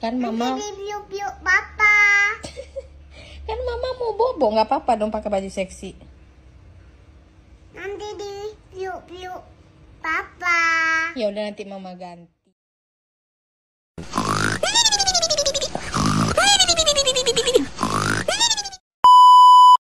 Kan mama biu biu papa. kan mama mau bobo nggak apa-apa dong pakai baju seksi. Nanti di biu biu papa. Ya udah nanti mama ganti.